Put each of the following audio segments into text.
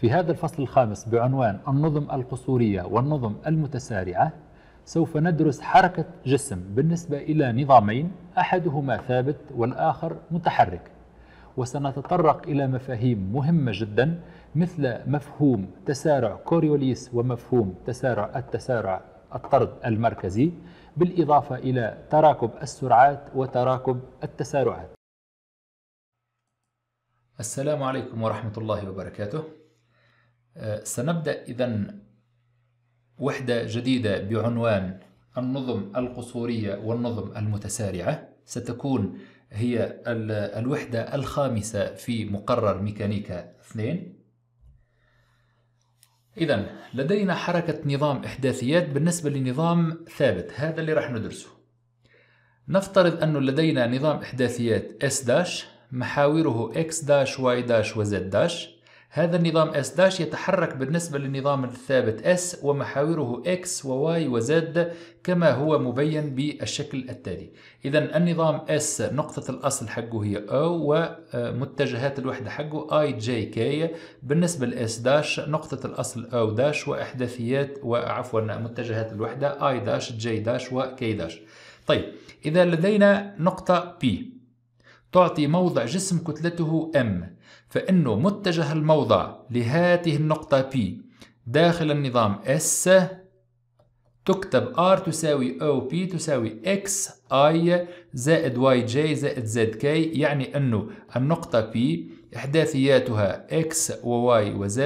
في هذا الفصل الخامس بعنوان النظم القصورية والنظم المتسارعة سوف ندرس حركة جسم بالنسبة إلى نظامين أحدهما ثابت والآخر متحرك وسنتطرق إلى مفاهيم مهمة جدا مثل مفهوم تسارع كوريوليس ومفهوم تسارع التسارع الطرد المركزي بالإضافة إلى تراكب السرعات وتراكب التسارعات السلام عليكم ورحمة الله وبركاته سنبدأ إذا وحدة جديدة بعنوان النظم القصورية والنظم المتسارعة ستكون هي الوحدة الخامسة في مقرر ميكانيكا 2 إذا لدينا حركة نظام إحداثيات بالنسبة لنظام ثابت هذا اللي راح ندرسه نفترض أنه لدينا نظام إحداثيات S- محاوره X- Y- و Z- هذا النظام S داش يتحرك بالنسبة للنظام الثابت S ومحاوره X و Y و Z كما هو مبين بالشكل التالي إذا النظام S نقطة الأصل حقه هي O ومتجهات آه، الوحدة حقه I J K بالنسبة ل S داش نقطة الأصل O داش وإحداثيات وعفوا متجهات الوحدة I داش J داش و K داش طيب إذا لدينا نقطة P تعطي موضع جسم كتلته M فإنه متجه الموضع لهذه النقطة P داخل النظام S تكتب R تساوي OP تساوي XI زائد YJ زائد ZK يعني أنه النقطة P إحداثياتها X و Y و Z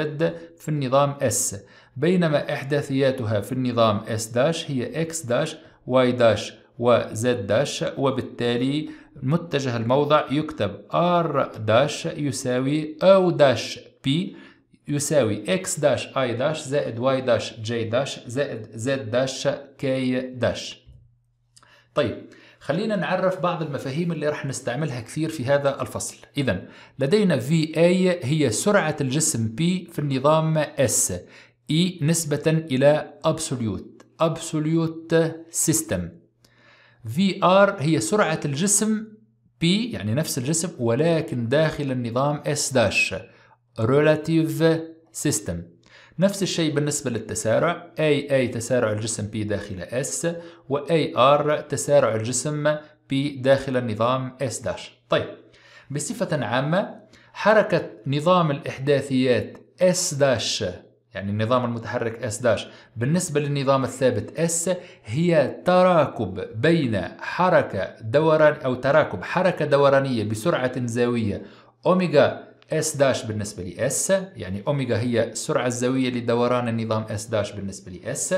في النظام S بينما إحداثياتها في النظام S' هي X' Y' و Z' وبالتالي متجه الموضع يكتب R داش يساوي O داش P يساوي X داش I داش زائد Y داش J داش زائد Z داش K داش طيب خلينا نعرف بعض المفاهيم اللي راح نستعملها كثير في هذا الفصل إذا لدينا VA هي سرعة الجسم P في النظام S E نسبة إلى Absolute Absolute System في ار هي سرعة الجسم بي يعني نفس الجسم ولكن داخل النظام اس داش ريلاتيف سيستم نفس الشيء بالنسبة للتسارع اي اي تسارع الجسم P داخل S و AR تسارع الجسم P داخل النظام S داش طيب بصفة عامة حركة نظام الإحداثيات S داش يعني النظام المتحرك اس داش بالنسبة للنظام الثابت اس هي تراكب بين حركة دوران أو تراكب حركة دورانية بسرعة زاوية أوميجا اس داش بالنسبة لي اس يعني أوميجا هي السرعة الزاوية لدوران النظام اس داش بالنسبة لي اس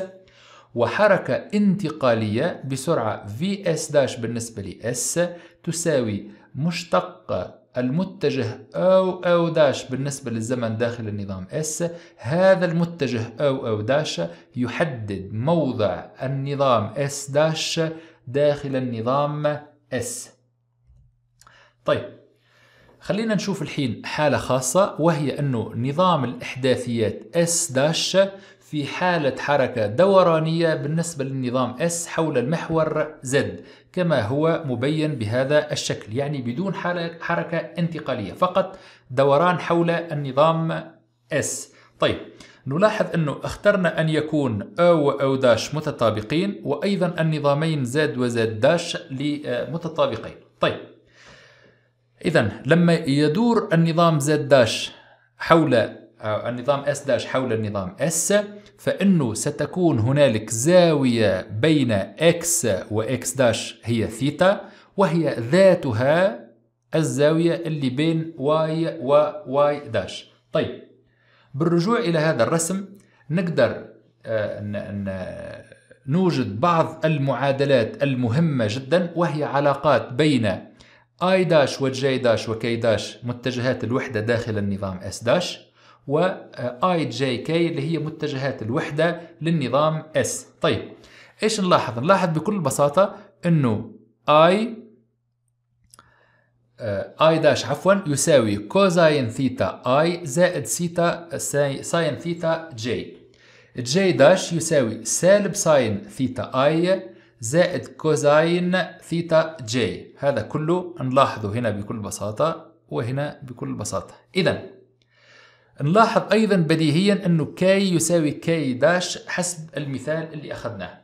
وحركة انتقالية بسرعة في اس داش بالنسبة لي اس تساوي مشتق المتجه أو أو داش بالنسبة للزمن داخل النظام S هذا المتجه أو أو داش يحدد موضع النظام S داش داخل النظام S طيب خلينا نشوف الحين حالة خاصة وهي أنه نظام الإحداثيات S داش في حالة حركة دورانية بالنسبة للنظام S حول المحور Z كما هو مبين بهذا الشكل يعني بدون حركة انتقالية فقط دوران حول النظام S طيب نلاحظ أنه اخترنا أن يكون أو وأو داش متطابقين وأيضا النظامين Z وزد داش متطابقين طيب إذا لما يدور النظام Z داش حول آه، النظام S داش حول النظام S فإنه ستكون هنالك زاوية بين X و X داش هي ثيتا وهي ذاتها الزاوية اللي بين Y و Y داش طيب بالرجوع إلى هذا الرسم نقدر آه، نوجد بعض المعادلات المهمة جدا وهي علاقات بين I داش و J داش و K داش متجهات الوحدة داخل النظام S داش و اي جي كي اللي هي متجهات الوحدة للنظام اس طيب ايش نلاحظ نلاحظ بكل بساطة انه اي اي داش عفوا يساوي كوزاين ثيتا اي زائد سيتا ساين ثيتا جي جي داش يساوي سالب ساين ثيتا اي زائد كوزاين ثيتا جي هذا كله نلاحظه هنا بكل بساطة وهنا بكل بساطة إذا نلاحظ أيضا بديهيا أنه كي يساوي كي داش حسب المثال اللي أخذناه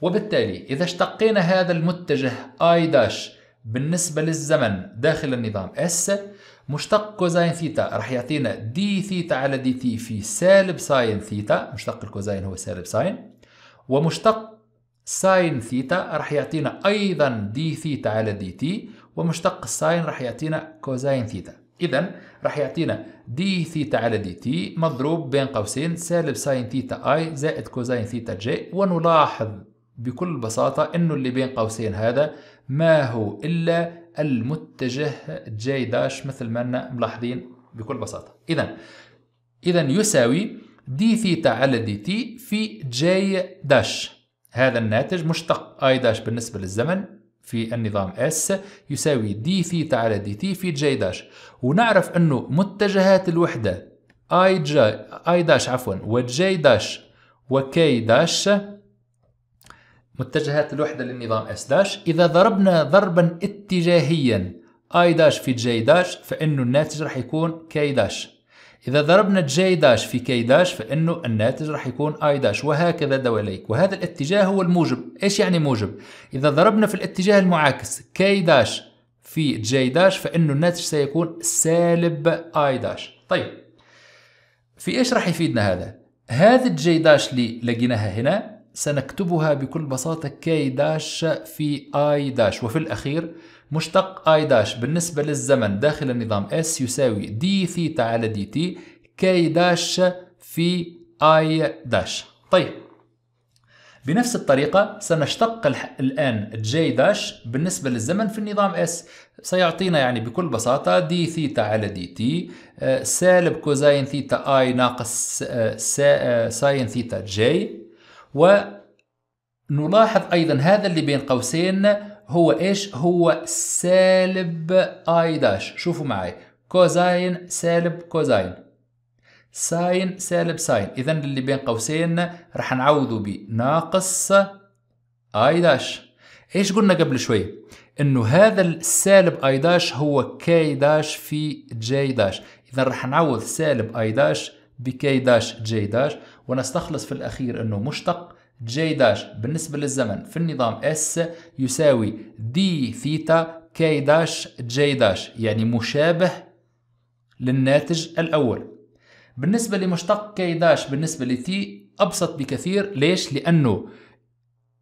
وبالتالي إذا اشتقينا هذا المتجه I داش بالنسبة للزمن داخل النظام S مشتق كوزاين ثيتا راح يعطينا دي ثيتا على دي تي في سالب ساين ثيتا مشتق الكوزاين هو سالب ساين ومشتق ساين ثيتا راح يعطينا أيضا دي ثيتا على دي تي ومشتق الساين راح يعطينا كوزاين ثيتا إذا راح يعطينا دي ثيتا على دي تي مضروب بين قوسين سالب ساين ثيتا اي زائد كوزين ثيتا جي ونلاحظ بكل بساطة أنه اللي بين قوسين هذا ما هو إلا المتجه جي داش مثل ما أننا ملاحظين بكل بساطة إذا إذا يساوي دي ثيتا على دي تي في جي داش هذا الناتج مشتق اي داش بالنسبة للزمن في النظام اس يساوي دي ثيتا على دي تي في جي داش ونعرف انه متجهات الوحده اي جي اي داش عفوا وجي داش وكي داش متجهات الوحده للنظام اس داش اذا ضربنا ضربا اتجاهيا اي داش في جي داش فانه الناتج راح يكون كي داش إذا ضربنا جي داش في كي داش فإنه الناتج راح يكون اي داش وهكذا دواليك وهذا الاتجاه هو الموجب إيش يعني موجب؟ إذا ضربنا في الاتجاه المعاكس كي داش في جي داش فإنه الناتج سيكون سالب اي داش طيب في إيش راح يفيدنا هذا؟ هذه الجي داش اللي لقيناها هنا سنكتبها بكل بساطة كي داش في اي داش وفي الأخير مشتق اي داش بالنسبة للزمن داخل النظام اس يساوي دي ثيتا على دي تي كي داش في اي داش طيب بنفس الطريقة سنشتق الآن جي داش بالنسبة للزمن في النظام اس سيعطينا يعني بكل بساطة دي ثيتا على دي تي آه، سالب كوزين ثيتا اي ناقص آه، آه، ساين ثيتا جي ونلاحظ أيضا هذا اللي بين قوسين هو إيش؟ هو سالب آي داش شوفوا معي كوزاين سالب كوزاين ساين سالب ساين إذا اللي بين قوسين راح نعوضه بناقص آي داش إيش قلنا قبل شوي؟ إنه هذا السالب آي داش هو كي داش في جي داش إذا راح نعوض سالب آي داش بكي داش جي داش ونستخلص في الأخير إنه مشتق جي داش بالنسبة للزمن في النظام اس يساوي دي ثيتا كي داش جي داش يعني مشابه للناتج الأول بالنسبة لمشتق كي داش بالنسبة لتي أبسط بكثير ليش؟ لأنه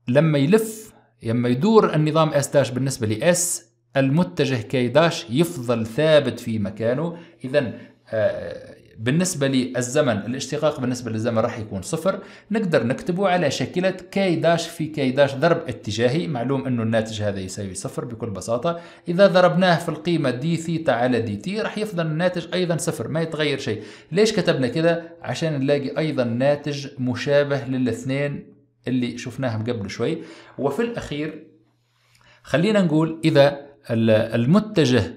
لما يلف لما يدور النظام اس داش بالنسبة لإس المتجه كي داش يفضل ثابت في مكانه إذا آه، بالنسبة للزمن الاشتقاق بالنسبة للزمن راح يكون صفر نقدر نكتبه على شكلة كي داش في كي داش ضرب اتجاهي معلوم أنه الناتج هذا يساوي صفر بكل بساطة إذا ضربناه في القيمة دي ثيتا على دي تي راح يفضل الناتج أيضا صفر ما يتغير شيء ليش كتبنا كذا عشان نلاقي أيضا ناتج مشابه للاثنين اللي شفناهم قبل شوي وفي الأخير خلينا نقول إذا المتجه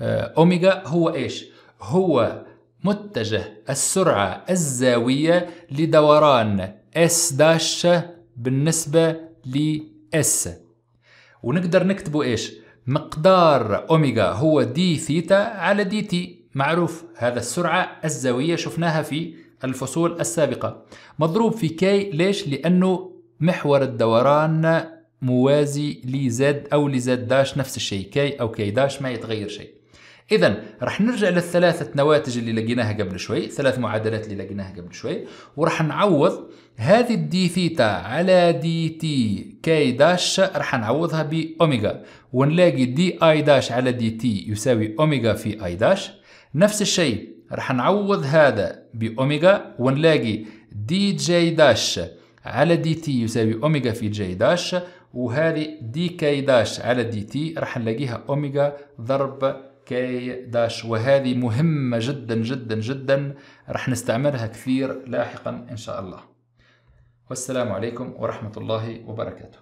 آه، أوميجا هو إيش؟ هو متجه السرعة الزاوية لدوران S داش بالنسبة ل S ونقدر نكتبه إيش؟ مقدار أوميجا هو دي ثيتا على دي تي معروف هذا السرعة الزاوية شفناها في الفصول السابقة مضروب في كي ليش؟ لأنه محور الدوران موازي لزد أو لزد داش نفس الشيء كي أو كي داش ما يتغير شيء إذا رح نرجع للثلاثة نواتج اللي لقيناها قبل شوي، ثلاث معادلات اللي لقيناها قبل شوي، ورح نعوض هذه الدي ثيتا على دي تي كي داش رح نعوضها بأوميجا، ونلاقي دي اي داش على دي تي يساوي أوميجا في اي داش، نفس الشيء رح نعوض هذا بأوميجا ونلاقي دي جي داش على دي تي يساوي أوميجا في جي داش، وهذه دي كي داش على دي تي رح نلاقيها أوميجا ضرب كي داش وهذه مهمة جدا جدا جدا رح نستعملها كثير لاحقا إن شاء الله والسلام عليكم ورحمة الله وبركاته